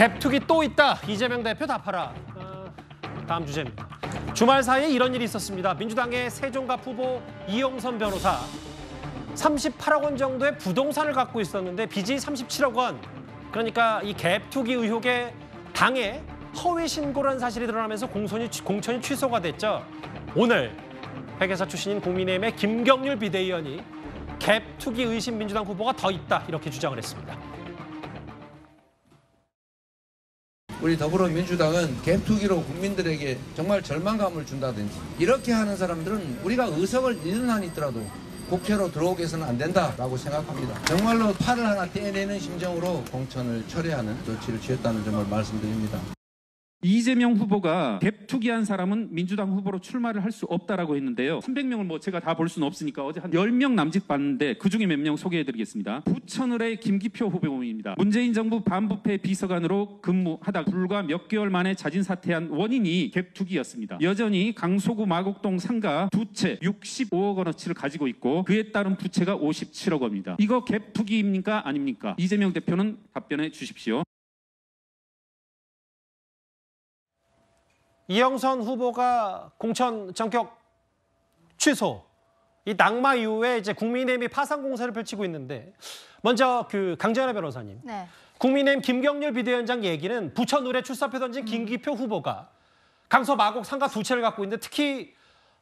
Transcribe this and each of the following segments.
갭투기 또 있다. 이재명 대표 답하라. 다음 주제입니다. 주말 사이에 이런 일이 있었습니다. 민주당의 세종갑 후보 이용선 변호사 38억 원 정도의 부동산을 갖고 있었는데 빚이 37억 원. 그러니까 이 갭투기 의혹에 당에 허위 신고란 사실이 드러나면서 공천이, 공천이 취소가 됐죠. 오늘 회계사 출신인 국민의힘의 김경률 비대위원이 갭투기 의심 민주당 후보가 더 있다 이렇게 주장을 했습니다. 우리 더불어민주당은 갭투기로 국민들에게 정말 절망감을 준다든지 이렇게 하는 사람들은 우리가 의석을 잃은 한 있더라도 국회로 들어오게 해서는 안 된다라고 생각합니다. 정말로 팔을 하나 떼내는 심정으로 공천을 철회하는 조치를 취했다는 점을 말씀드립니다. 이재명 후보가 갭 투기한 사람은 민주당 후보로 출마를 할 수 없다라고 했는데요. 300명을 뭐 제가 다 볼 수는 없으니까 어제 한 10명 남짓 봤는데 그중에 몇 명 소개해드리겠습니다. 부천의 김기표 후보입니다. 문재인 정부 반부패 비서관으로 근무하다 불과 몇 개월 만에 자진 사퇴한 원인이 갭 투기였습니다. 여전히 강소구 마곡동 상가 두 채 65억 원어치를 가지고 있고 그에 따른 부채가 57억 원입니다. 이거 갭 투기입니까 아닙니까? 이재명 대표는 답변해 주십시오. 이영선 후보가 공천 전격 취소, 이 낙마 이후에 이제 국민의힘이 파산 공세를 펼치고 있는데 먼저 그 강재현 변호사님, 네. 국민의힘 김경률 비대위원장 얘기는 부천 의뢰 출사표 던진 음. 김기표 음. 후보가 강서 마곡 상가 두 채를 갖고 있는데 특히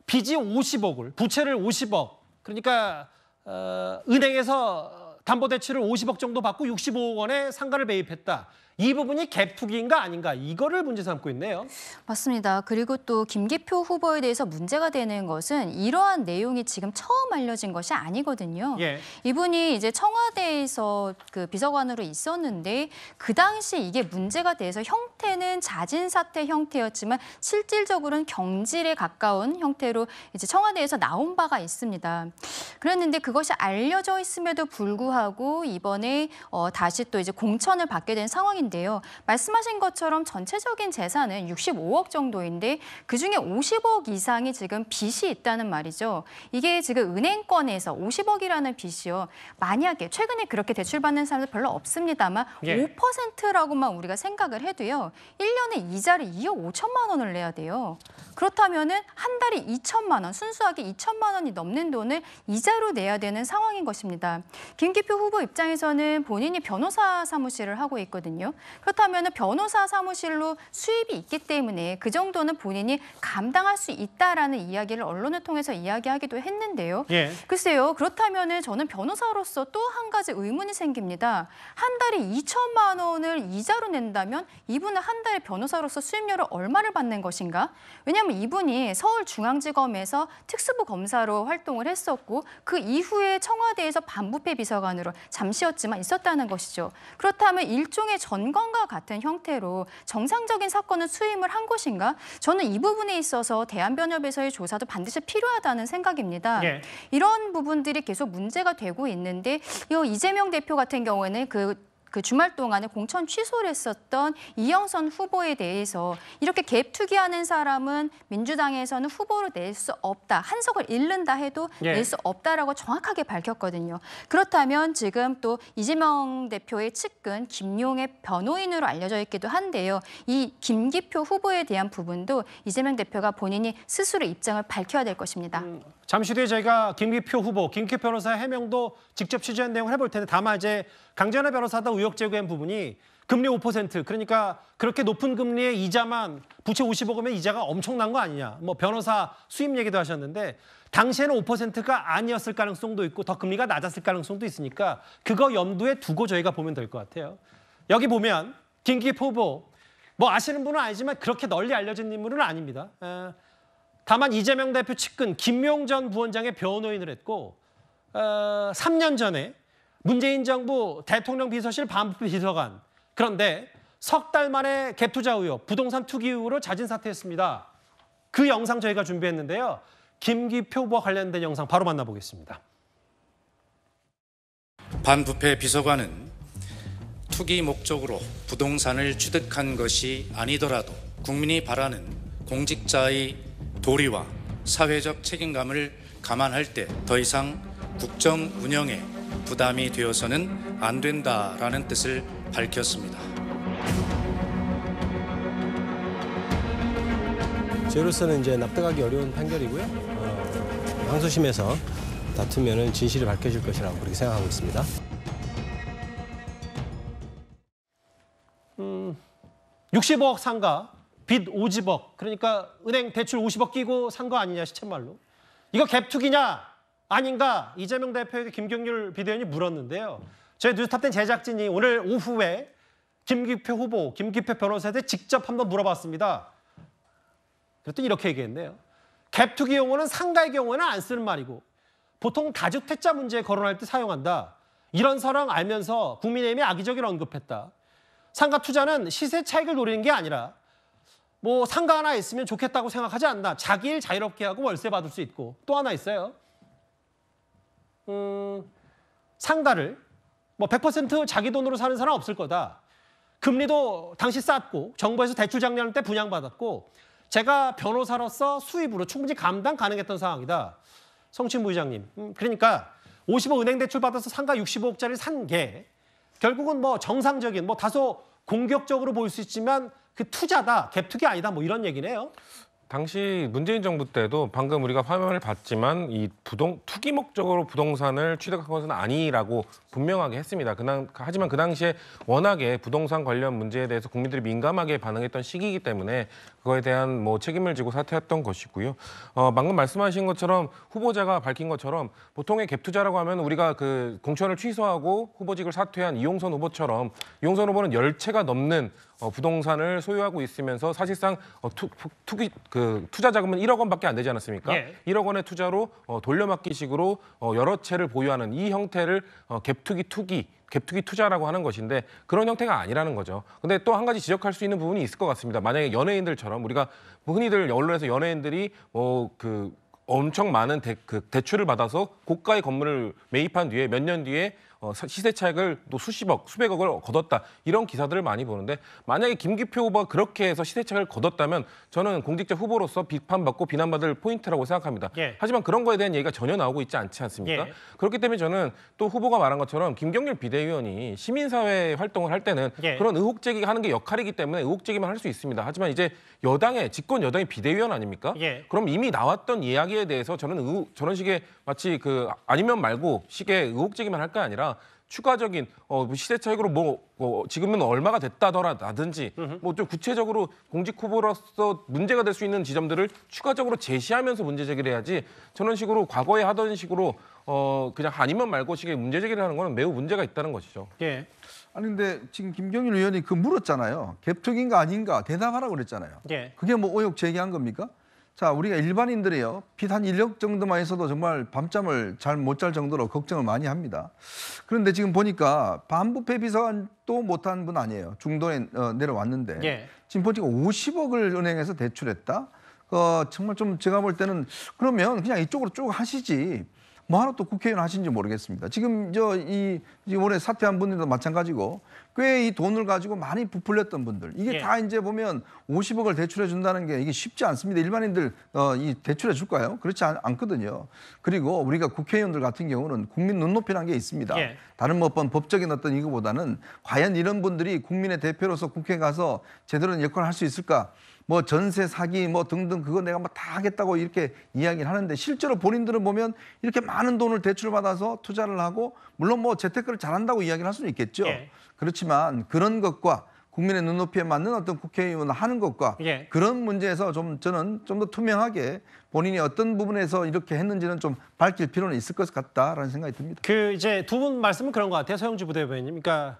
빚이 50억을, 부채를 50억, 그러니까 어, 은행에서 담보대출을 50억 정도 받고 65억 원의 상가를 매입했다. 이 부분이 개푸기인가 아닌가 이거를 문제 삼고 있네요. 맞습니다. 그리고 또 김기표 후보에 대해서 문제가 되는 것은 이러한 내용이 지금 처음 알려진 것이 아니거든요. 예. 이분이 이제 청와대에서 그 비서관으로 있었는데 그 당시 이게 문제가 돼서 형태는 자진 사퇴 형태였지만 실질적으로는 경질에 가까운 형태로 이제 청와대에서 나온 바가 있습니다. 그랬는데 그것이 알려져 있음에도 불구하고 이번에 어, 다시 또 이제 공천을 받게 된상황인 상황인데요. 말씀하신 것처럼 전체적인 재산은 65억 정도인데 그중에 50억 이상이 지금 빚이 있다는 말이죠. 이게 지금 은행권에서 50억이라는 빚이요. 만약에 최근에 그렇게 대출받는 사람들 별로 없습니다만 예. 5%라고만 우리가 생각을 해도요. 1년에 이자를 2억 5천만 원을 내야 돼요. 그렇다면은 한 달에 2천만 원, 순수하게 2천만 원이 넘는 돈을 이자로 내야 되는 상황인 것입니다. 김기표 후보 입장에서는 본인이 변호사 사무실을 하고 있거든요. 그렇다면은 변호사 사무실로 수입이 있기 때문에 그 정도는 본인이 감당할 수 있다라는 이야기를 언론을 통해서 이야기하기도 했는데요. 예. 글쎄요. 그렇다면은 저는 변호사로서 또 한 가지 의문이 생깁니다. 한 달에 2천만 원을 이자로 낸다면 이분은 한 달에 변호사로서 수입료를 얼마를 받는 것인가? 왜냐면 왜냐면 이분이 서울중앙지검에서 특수부 검사로 활동을 했었고 그 이후에 청와대에서 반부패 비서관으로 잠시였지만 있었다는 것이죠. 그렇다면 일종의 전관과 같은 형태로 정상적인 사건을 수임을 한 것인가? 저는 이 부분에 있어서 대한변협에서의 조사도 반드시 필요하다는 생각입니다. 네. 이런 부분들이 계속 문제가 되고 있는데 이재명 대표 같은 경우에는 그그 주말 동안에 공천 취소를 했었던 이영선 후보에 대해서 이렇게 갭 투기하는 사람은 민주당에서는 후보로 낼 수 없다. 한석을 잃는다 해도 예. 낼수 없다라고 정확하게 밝혔거든요. 그렇다면 지금 또 이재명 대표의 측근 김용의 변호인으로 알려져 있기도 한데요. 이 김기표 후보에 대한 부분도 이재명 대표가 본인이 스스로 입장을 밝혀야 될 것입니다. 음, 잠시 뒤에 저희가 김기표 후보, 김기표 변호사 해명도 직접 취재한 내용을 해볼 텐데 다만 이제 강제연화 변호사다 의혹 제기한 부분이 금리 5% 그러니까 그렇게 높은 금리에 이자만 부채 50억 원면 이자가 엄청난 거 아니냐. 뭐 변호사 수입 얘기도 하셨는데 당시에는 5%가 아니었을 가능성도 있고 더 금리가 낮았을 가능성도 있으니까 그거 염두에 두고 저희가 보면 될 것 같아요. 여기 보면 김기포 보뭐 아시는 분은 아니지만 그렇게 널리 알려진 인물은 아닙니다. 에, 다만 이재명 대표 측근 김용 전 부원장의 변호인을 했고 어, 3년 전에 문재인 정부 대통령 비서실 반부비서관. 패 그런데 석 달 만에 갭투자 의혹, 부동산 투기 의혹으로 자진 사퇴했습니다. 그 영상 저희가 준비했는데요. 김기표 후보와 관련된 영상 바로 만나보겠습니다. 반부패 비서관은 투기 목적으로 부동산을 취득한 것이 아니더라도 국민이 바라는 공직자의 도리와 사회적 책임감을 감안할 때 더 이상 국정 운영에 부담이 되어서는 안 된다라는 뜻을 밝혔습니다. 저로서는 이제 납득하기 어려운 판결이고요. 어, 항소심에서 다투면 진실이 밝혀질 것이라고 그렇게 생각하고 있습니다. 음, 60억 상가, 빚 50억, 그러니까 은행 대출 50억 끼고 산 거 아니냐 시쳇말로. 이거 갭투기냐? 아닌가 이재명 대표에게 김경률 비대위원이 물었는데요. 저희 뉴스탑 된 제작진이 오늘 오후에 김기표 후보, 김기표 변호사한테 직접 한번 물어봤습니다. 그랬더니 이렇게 얘기했네요. 갭투기 용어는 상가의 경우에는 안 쓰는 말이고 보통 다주택자 문제 에 거론할 때 사용한다. 이런 사랑 알면서 국민의힘이 악의적인 언급했다. 상가 투자는 시세 차익을 노리는 게 아니라 뭐 상가 하나 있으면 좋겠다고 생각하지 않나. 자기 일 자유롭게 하고 월세 받을 수 있고 또 하나 있어요. 음, 상가를 뭐100% 자기 돈으로 사는 사람 없을 거다. 금리도 당시 쌌고 정부에서 대출 장려할 때 분양받았고 제가 변호사로서 수입으로 충분히 감당 가능했던 상황이다. 성친 부의장님. 음, 그러니까 50억 은행 대출 받아서 상가 65억짜리 산 게 결국은 뭐 정상적인 뭐 다소 공격적으로 보일 수 있지만 그 투자다, 갭투기 아니다 뭐 이런 얘기네요. 당시 문재인 정부 때도 방금 우리가 화면을 봤지만 이 부동 투기 목적으로 부동산을 취득한 것은 아니라고 분명하게 했습니다. 그당 하지만 그 당시에 워낙에 부동산 관련 문제에 대해서 국민들이 민감하게 반응했던 시기이기 때문에 그거에 대한 뭐 책임을 지고 사퇴했던 것이고요. 어, 방금 말씀하신 것처럼 후보자가 밝힌 것처럼 보통의 갭 투자라고 하면 우리가 그 공천을 취소하고 후보직을 사퇴한 이용선 후보처럼 이용선 후보는 열채가 넘는 어, 부동산을 소유하고 있으면서 사실상 어, 투, 투기, 그, 투자 자금은 1억 원밖에 안 되지 않았습니까? 예. 1억 원의 투자로 어, 돌려막기식으로 어, 여러 채를 보유하는 이 형태를 어, 갭투기 투기 갭투기 투자라고 하는 것인데 그런 형태가 아니라는 거죠. 근데 또 한 가지 지적할 수 있는 부분이 있을 것 같습니다. 만약에 연예인들처럼 우리가 뭐 흔히들 언론에서 연예인들이 뭐 그 엄청 많은 대, 그 대출을 받아서 고가의 건물을 매입한 뒤에 몇 년 뒤에 어, 시세 차익을 또 수십억, 수백억을 거뒀다 이런 기사들을 많이 보는데 만약에 김기표 후보가 그렇게 해서 시세 차익을 거뒀다면 저는 공직자 후보로서 비판받고 비난받을 포인트라고 생각합니다. 예. 하지만 그런 거에 대한 얘기가 전혀 나오고 있지 않지 않습니까? 예. 그렇기 때문에 저는 또 후보가 말한 것처럼 김경률 비대위원이 시민사회 활동을 할 때는 예. 그런 의혹 제기하는 게 역할이기 때문에 의혹 제기만 할 수 있습니다. 하지만 이제 여당의 집권 여당의 비대위원 아닙니까? 예. 그럼 이미 나왔던 이야기에 대해서 저는 의, 저런 식의 마치 그 아니면 말고 식의 의혹 제기만 할거 아니라 추가적인 어, 뭐 시세 차익으로 뭐 어, 지금은 얼마가 됐다더라든지 뭐 좀 구체적으로 공직 후보로서 문제가 될 수 있는 지점들을 추가적으로 제시하면서 문제 제기를 해야지 저런 식으로 과거에 하던 식으로 어, 그냥 아니면 말고 식의 문제 제기를 하는 거는 매우 문제가 있다는 것이죠. 예. 아니 근데 지금 김경일 의원이 그 물었잖아요. 갭투기인가 아닌가 대답하라고 그랬잖아요. 예. 그게 뭐오혹 제기한 겁니까? 자, 우리가 일반인들이요. 빛한 인력 정도만 있어도 정말 밤잠을 잘 못 잘 정도로 걱정을 많이 합니다. 그런데 지금 보니까 반부패 비서관또 못한 분 아니에요. 중도에 어, 내려왔는데. 예. 지금 보니까 50억을 은행에서 대출했다. 어, 정말 좀 제가 볼 때는 그러면 그냥 이쪽으로 쭉 하시지. 뭐하나또 국회의원 하신지 모르겠습니다. 지금 저이 올해 사퇴한 분들도 마찬가지고 꽤 이 돈을 가지고 많이 부풀렸던 분들 이게 예. 다 이제 보면 50억을 대출해 준다는 게 이게 쉽지 않습니다. 일반인들 어, 이 대출해 줄까요? 그렇지 않, 않 거든요 그리고 우리가 국회의원들 같은 경우는 국민 눈높이란 게 있습니다. 예. 다른 뭐 어떤 법적인 어떤 이거보다는 과연 이런 분들이 국민의 대표로서 국회 가서 제대로 역할을 할 수 있을까? 뭐 전세 사기 뭐 등등 그거 내가 뭐 다 하겠다고 이렇게 이야기를 하는데 실제로 본인들은 보면 이렇게 많은 돈을 대출받아서 투자를 하고 물론 뭐 재테크를 잘한다고 이야기를 할 수는 있겠죠. 예. 그렇지만 그런 것과 국민의 눈높이에 맞는 어떤 국회의원을 하는 것과 예. 그런 문제에서 좀 저는 좀 더 투명하게 본인이 어떤 부분에서 이렇게 했는지는 좀 밝힐 필요는 있을 것 같다라는 생각이 듭니다. 그 이제 두 분 말씀은 그런 것 같아요. 서영주 부대변인님. 그러니까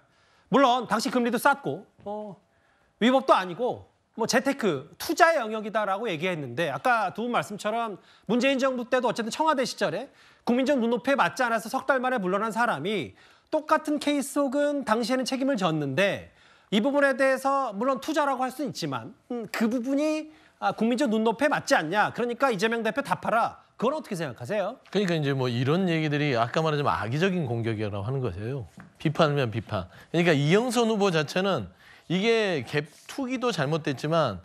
물론 당시 금리도 쌌고 어, 위법도 아니고 뭐 재테크, 투자 영역이다라고 얘기했는데 아까 두 분 말씀처럼 문재인 정부 때도 어쨌든 청와대 시절에 국민적 눈높이에 맞지 않아서 석 달 만에 물러난 사람이 똑같은 케이스 혹은 당시에는 책임을 졌는데 이 부분에 대해서 물론 투자라고 할 수는 있지만 음, 그 부분이 아, 국민적 눈높이에 맞지 않냐. 그러니까 이재명 대표 답하라. 그건 어떻게 생각하세요? 그러니까 이제 뭐 이런 얘기들이 아까 말한좀 악의적인 공격이라고 하는 거예요. 비판면 비판. 그러니까 이영선 후보 자체는 이게 갭 투기도 잘못됐지만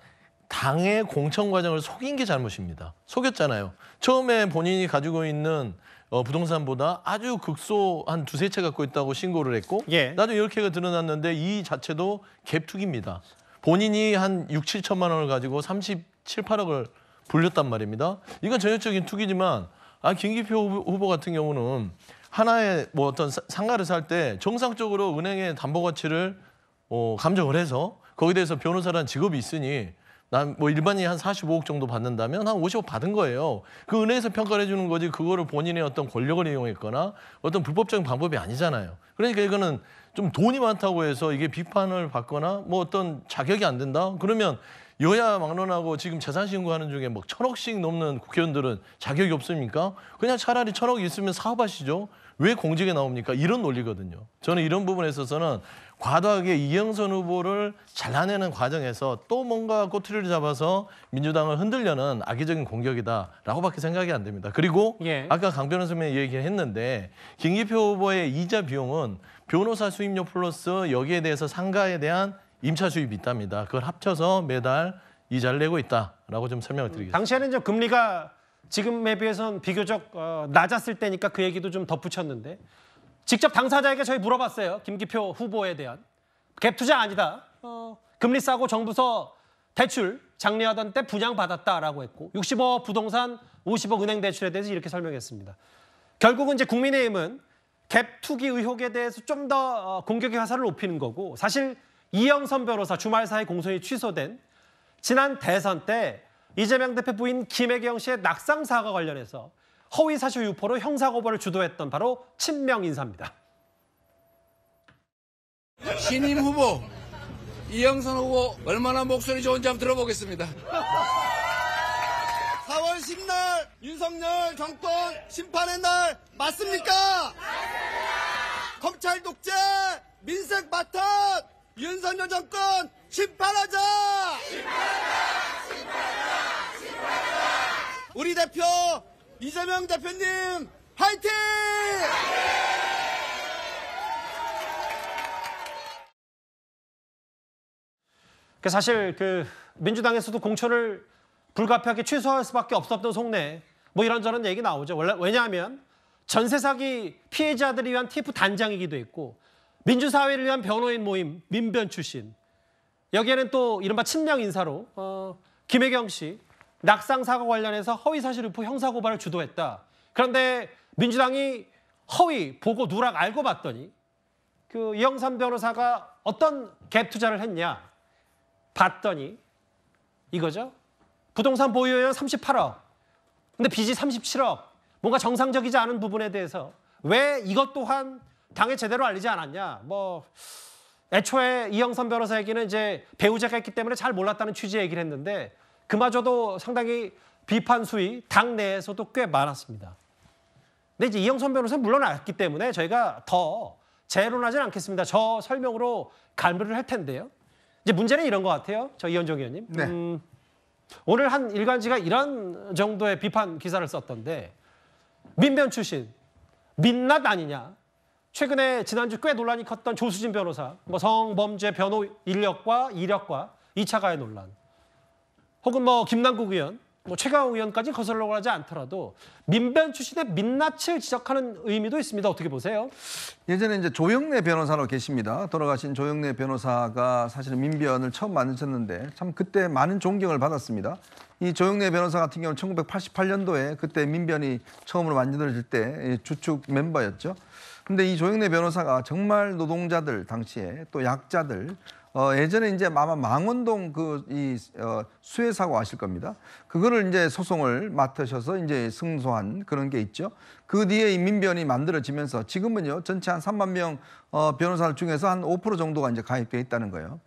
당의 공천 과정을 속인 게 잘못입니다. 속였잖아요. 처음에 본인이 가지고 있는 어, 부동산보다 아주 극소 한 두세 채 갖고 있다고 신고를 했고 예. 나중에 이렇게 드러났는데 이 자체도 갭 투기입니다. 본인이 한 6, 7천만 원을 가지고 37, 8억을 불렸단 말입니다. 이건 전형적인 투기지만 아 김기표 후보 같은 경우는 하나의 뭐 어떤 상가를 살 때 정상적으로 은행의 담보 가치를 어, 감정을 해서 거기에 대해서 변호사라는 직업이 있으니 난 뭐 일반인이 한 45억 정도 받는다면 한 50억 받은 거예요. 그 은행에서 평가를 해주는 거지 그거를 본인의 어떤 권력을 이용했거나 어떤 불법적인 방법이 아니잖아요. 그러니까 이거는 좀 돈이 많다고 해서 이게 비판을 받거나 뭐 어떤 자격이 안 된다? 그러면 여야 막론하고 지금 재산 신고하는 중에 뭐 천억씩 넘는 국회의원들은 자격이 없습니까? 그냥 차라리 천억 있으면 사업하시죠. 왜 공직에 나옵니까? 이런 논리거든요. 저는 이런 부분에 있어서는 과도하게 이영선 후보를 잘라내는 과정에서 또 뭔가 꼬투리를 잡아서 민주당을 흔들려는 악의적인 공격이다라고밖에 생각이 안 됩니다. 그리고 예. 아까 강 변호사님이 얘기했는데 김기표 후보의 이자 비용은 변호사 수임료 플러스 여기에 대해서 상가에 대한 임차 수입이 있답니다. 그걸 합쳐서 매달 이자를 내고 있다라고 좀 설명을 드리겠습니다. 당시에는 이 금리가 지금에 비해선 비교적 어, 낮았을 때니까 그 얘기도 좀 덧붙였는데 직접 당사자에게 저희 물어봤어요. 김기표 후보에 대한 갭 투자 아니다. 어, 금리 싸고 정부서 대출 장려하던 때 분양받았다라고 했고 60억 부동산 50억 은행 대출에 대해서 이렇게 설명했습니다. 결국은 이제 국민의힘은 갭 투기 의혹에 대해서 좀더 어, 공격의 화살을 높이는 거고 사실 이영선 변호사 주말 사이 공소이 취소된 지난 대선 때 이재명 대표 부인 김혜경 씨의 낙상사과 관련해서 허위 사실 유포로 형사고발을 주도했던 바로 친명 인사입니다. 신임 후보 이영선 후보 얼마나 목소리 좋은지 한번 들어보겠습니다. 4월 10날 윤석열 정권 심판의 날 맞습니까? 맞습니다. 검찰 독재 민생 바탕 윤석열 정권 심판하자! 심판하자! 심판하자! 심판하자! 우리 대표 이재명 대표님 화이팅! 화이팅! 그 사실 그 민주당에서도 공천을 불가피하게 취소할 수밖에 없었던 속내 뭐 이런저런 얘기 나오죠. 왜냐하면 전세 사기 피해자들을 위한 TF 단장이기도 했고 민주사회를 위한 변호인 모임 민변 출신 여기에는 또 이른바 친명 인사로 어, 김혜경 씨 낙상 사고 관련해서 허위 사실 유포 형사 고발을 주도했다. 그런데 민주당이 허위 보고 누락 알고 봤더니 그 이영삼 변호사가 어떤 갭 투자를 했냐 봤더니 이거죠. 부동산 보유율 38억. 근데 빚이 37억. 뭔가 정상적이지 않은 부분에 대해서 왜 이것 또한 당에 제대로 알리지 않았냐. 뭐 애초에 이영선 변호사 얘기는 이제 배우자가 있기 때문에 잘 몰랐다는 취지의 얘기를 했는데 그마저도 상당히 비판 수위 당 내에서도 꽤 많았습니다. 근데 이제 이영선 변호사 물러났기 때문에 저희가 더 재론하진 않겠습니다. 저 설명으로 갈무를 할 텐데요. 이제 문제는 이런 것 같아요. 저 이현정 의원님. 네. 음, 오늘 한 일간지가 이런 정도의 비판 기사를 썼던데 민변 출신 민낯 아니냐 최근에 지난주 꽤 논란이 컸던 조수진 변호사, 뭐 성범죄 변호 인력과 이력과 2차 가해 논란, 혹은 뭐 김남국 의원, 뭐 최강욱 의원까지 거슬러 가지 않더라도 민변 출신의 민낯을 지적하는 의미도 있습니다. 어떻게 보세요? 예전에 이제 조영래 변호사로 계십니다. 돌아가신 조영래 변호사가 사실은 민변을 처음 만드셨는데 참 그때 많은 존경을 받았습니다. 이 조영래 변호사 같은 경우는 1988년도에 그때 민변이 처음으로 만들어질 때 주축 멤버였죠. 근데 이 조영래 변호사가 정말 노동자들 당시에 또 약자들 어, 예전에 이제 아마 망원동 그 이 어, 수해 사고 아실 겁니다. 그거를 이제 소송을 맡으셔서 이제 승소한 그런 게 있죠. 그 뒤에 인민변이 만들어지면서 지금은요 전체 한 3만 명 어, 변호사 중에서 한 5% 정도가 이제 가입돼 있다는 거예요.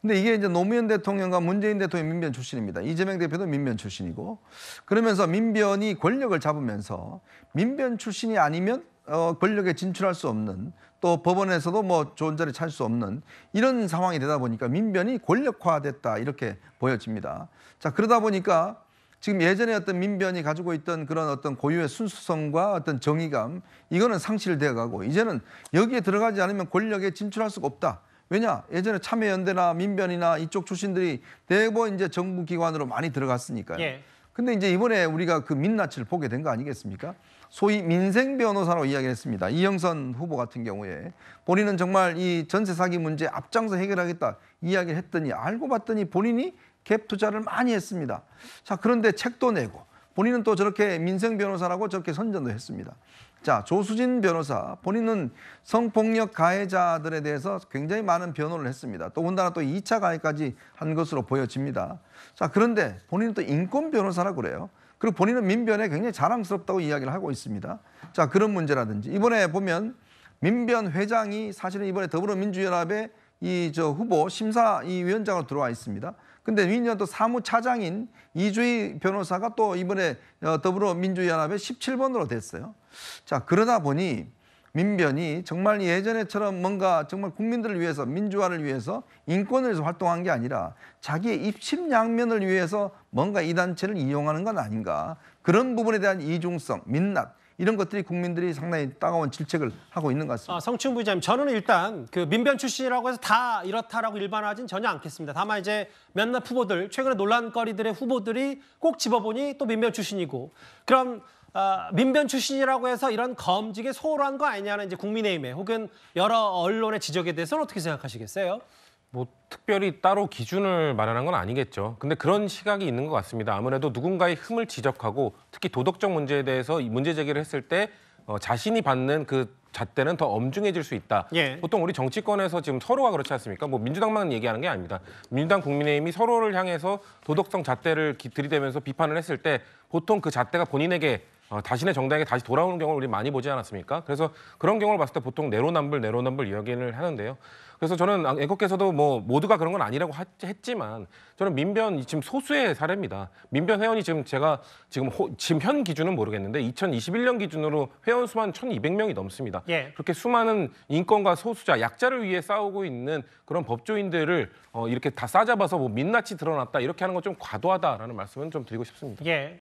근데 이게 이제 노무현 대통령과 문재인 대통령 민변 출신입니다. 이재명 대표도 민변 출신이고 그러면서 민변이 권력을 잡으면서 민변 출신이 아니면 어, 권력에 진출할 수 없는 또 법원에서도 뭐 좋은 자리 찾을 수 없는 이런 상황이 되다 보니까 민변이 권력화됐다 이렇게 보여집니다. 자 그러다 보니까 지금 예전에 어떤 민변이 가지고 있던 그런 어떤 고유의 순수성과 어떤 정의감 이거는 상실되어 가고 이제는 여기에 들어가지 않으면 권력에 진출할 수가 없다. 왜냐 예전에 참여연대나 민변이나 이쪽 출신들이 대부분 이제 정부 기관으로 많이 들어갔으니까요. 예. 근데 이제 이번에 우리가 그 민낯을 보게 된 거 아니겠습니까? 소위 민생 변호사로 이야기를 했습니다. 이영선 후보 같은 경우에 본인은 정말 이 전세 사기 문제 앞장서 해결하겠다 이야기를 했더니 알고 봤더니 본인이 갭 투자를 많이 했습니다. 자, 그런데 책도 내고 본인은 또 저렇게 민생 변호사라고 저렇게 선전도 했습니다. 자, 조수진 변호사 본인은 성폭력 가해자들에 대해서 굉장히 많은 변호를 했습니다. 또군다나 또 2차 가해까지 한 것으로 보여집니다. 자, 그런데 본인은 또 인권 변호사라고 그래요. 그리고 본인은 민변에 굉장히 자랑스럽다고 이야기를 하고 있습니다. 자 그런 문제라든지 이번에 보면 민변 회장이 사실은 이번에 더불어민주연합의 이 저 후보 심사 이 위원장으로 들어와 있습니다. 근데 민주또 사무차장인 이주희 변호사가 또 이번에 어, 더불어민주연합의 17번으로 됐어요. 자 그러다 보니 민변이 정말 예전에처럼 뭔가 정말 국민들을 위해서 민주화를 위해서 인권을 위해서 활동한 게 아니라 자기의 입심양면을 위해서 뭔가 이 단체를 이용하는 건 아닌가 그런 부분에 대한 이중성, 민낯 이런 것들이 국민들이 상당히 따가운 질책을 하고 있는 것 같습니다. 아, 성춘 부장님, 저는 일단 그 민변 출신이라고 해서 다 이렇다라고 일반화하진 전혀 않겠습니다. 다만 이제 몇몇 후보들, 최근에 논란거리들의 후보들이 꼭 집어보니 또 민변 출신이고 그럼 어, 민변 출신이라고 해서 이런 검직에 소홀한 거 아니냐는 이제 국민의힘에 혹은 여러 언론의 지적에 대해서는 어떻게 생각하시겠어요? 뭐 특별히 따로 기준을 마련한 건 아니겠죠. 근데 그런 시각이 있는 것 같습니다. 아무래도 누군가의 흠을 지적하고 특히 도덕적 문제에 대해서 문제 제기를 했을 때 어, 자신이 받는 그 잣대는 더 엄중해질 수 있다. 예. 보통 우리 정치권에서 지금 서로가 그렇지 않습니까? 뭐 민주당만 얘기하는 게 아닙니다. 민주당 국민의힘이 서로를 향해서 도덕성 잣대를 들이대면서 비판을 했을 때 보통 그 잣대가 본인에게 어, 다신의 정당에 다시 돌아오는 경우를 우리 많이 보지 않았습니까? 그래서 그런 경우를 봤을 때 보통 내로남불 내로남불 이야기를 하는데요. 그래서 저는 애국께서도 아, 뭐 모두가 그런 건 아니라고 했지만 저는 민변 지금 소수의 사례입니다. 민변 회원이 지금 제가 지금 호, 지금 현 기준은 모르겠는데 2021년 기준으로 회원 수만 1,200명이 넘습니다. 예. 그렇게 수많은 인권과 소수자 약자를 위해 싸우고 있는 그런 법조인들을 어, 이렇게 다 싸잡아서 뭐 민낯이 드러났다 이렇게 하는 건 좀 과도하다라는 말씀은 좀 드리고 싶습니다. 예.